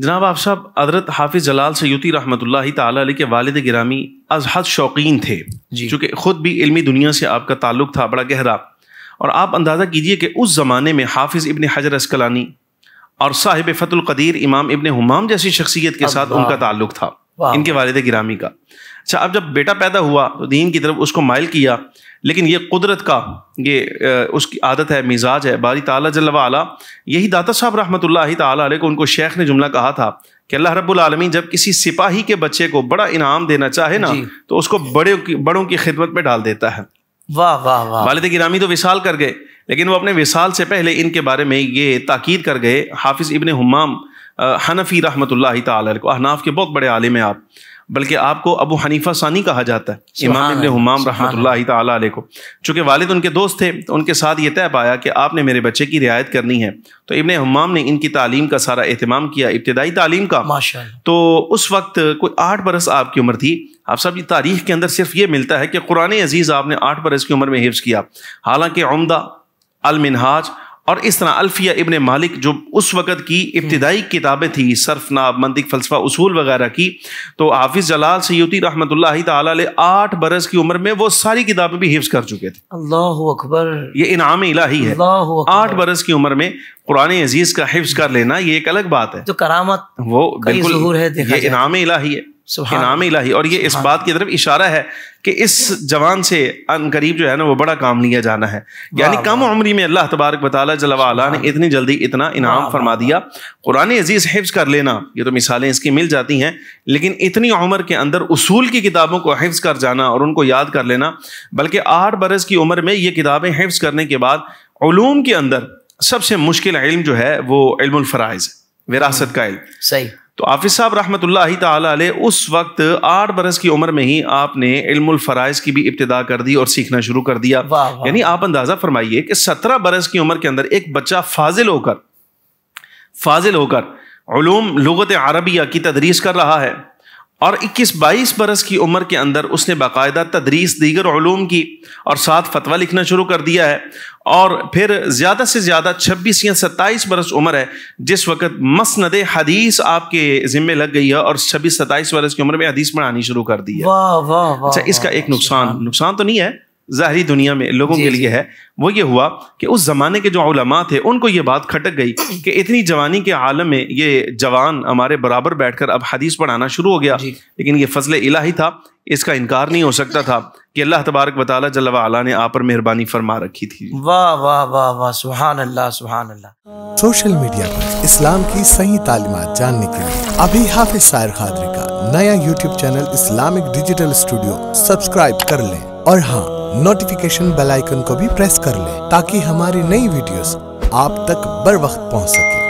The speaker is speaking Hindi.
जनाब आप साहब अदरत हाफिज जलाल सयूती रहमतुल्लाह ताली के वालद गिरामी अजहद शौकीन थे चूँकि ख़ुद भी इलमी दुनिया से आपका ताल्लुक था बड़ा गहरा और आप अंदाज़ा कीजिए कि उस ज़माने में हाफिज़ इबन हजर असकलानी और साहिब फतुल्कदीर इमाम इबन हमाम जैसी शख्सियत के साथ उनका ताल्लुक था इनके वालद गिरामी का अच्छा अब जब बेटा पैदा हुआ तो दीन की तरफ उसको माइल किया लेकिन ये कुदरत का ये उसकी आदत है मिजाज है बारी ताला जल्ला यही दाता साहब रहमत ताली को उनको शेख ने जुमला कहा था कि अल्लाह रब्बुल आलमीन जब किसी सिपाही के बच्चे को बड़ा इनाम देना चाहे ना तो उसको बड़े की बड़ों की खिदमत में डाल देता है वाह वाह वाह वालद गिरामी तो विशाल कर गए लेकिन वो अपने विशाल से पहले इनके बारे में ये ताकीद कर गए हाफिज़ इबन हमाम हनफी रहमत को अहनाफ के बहुत बड़े आलिम हैं आप बल्कि आपको अबू हनीफा सानी कहा जाता है इमाम इब्ने हुमाम ताला ताली को चूंकि वालिद उनके दोस्त थे तो उनके साथ ये तय पाया कि आपने मेरे बच्चे की रियायत करनी है तो इबन हुमाम ने इनकी तालीम का सारा अहतमाम किया इब्तदाई तालीम का तो उस वक्त कोई आठ बरस आपकी उम्र थी आप सब ये तारीख के अंदर सिर्फ ये मिलता है कि कुरान अजीज़ आपने आठ बरस की उम्र में हिफ्स किया हालांकि उमदा अलमिनहाज और इस तरह अल्फिया इबन मालिक जो उस वक़्त की इब्तदाई किताबें थी सरफ नाब मंदिक फ़लसफ़ा उसूल वगैरह की तो हाफिज़ जलाल सैदी रहमत आठ बरस की उम्र में वो सारी किताबें भी हिफ्स कर चुके थे अल्लाह अकबर ये इनाम इलाही है आठ बरस की उम्र में कुरान अजीज़ का हिफ्स कर लेना ये एक अलग बात है जो करामत वो बिल्कुल है ये इनाम इलाही है इनाम इलाही और ये इस बात की तरफ इशारा है कि इस जवान से करीब जो है ना वो बड़ा काम लिया जाना है यानी कम उम्री में अल्लाह तबारक बताला जला ने इतनी जल्दी इतना इनाम फरमा दिया कुरान अजीज़ हिफ्ज कर लेना ये तो मिसालें इसकी मिल जाती हैं लेकिन इतनी उम्र के अंदर उसूल की किताबों को हिफ्ज कर जाना और उनको याद कर लेना बल्कि आठ बरस की उम्र में ये किताबें हिफ्ज करने के बाद के अंदर सबसे मुश्किल इल्म जो है वो इल्मफ़राइज़ विरासत हम्म। का इल्म सही तो आफिज साहब रहमत ताले उस वक्त आठ बरस की उम्र में ही आपने इल्मरज की भी इब्तदा कर दी और सीखना शुरू कर दिया यानी आप अंदाज़ा फरमाइए कि सत्रह बरस की उम्र के अंदर एक बच्चा फाजिल होकर फाजिल होकर ूम लगत अरबिया की तदरीस कर रहा है और 21-22 बरस की उम्र के अंदर उसने बाकायदा तदरीस दीगर ूम की और साथ फतवा लिखना शुरू कर दिया है और फिर ज़्यादा से ज़्यादा 26 या 27 बरस उम्र है जिस वक्त मसनद हदीस आपके ज़िम्मे लग गई है और 26 सत्ताईस बरस की उम्र में हदीस पढ़ानी शुरू कर दी है अच्छा इसका एक नुकसान नुकसान तो नहीं है ज़ाहरी दुनिया में लोगों के लिए है वो ये हुआ कि उस ज़माने के जो उलमा थे उनको ये बात खटक गई कि इतनी जवानी के आलम में ये जवान हमारे बराबर बैठकर अब हदीस पढ़ाना शुरू हो गया लेकिन ये फजल इलाही था इसका इनकार नहीं हो सकता था कि अल्लाह तबारक वाल जल्ला ने आप पर मेहरबानी फरमा रखी थी वाह वाह वाह वाह सुहान अल्लाह सुहान अल्लाह सोशल मीडिया पर इस्लाम की सही तालीम जानने के लिए अभी हाफिज सायर खादरी का नया YouTube channel Islamic digital studio subscribe कर ले और हाँ नोटिफिकेशन बेल आइकन को भी प्रेस कर लें ताकि हमारी नई वीडियोस आप तक बर वक्त पहुंच सके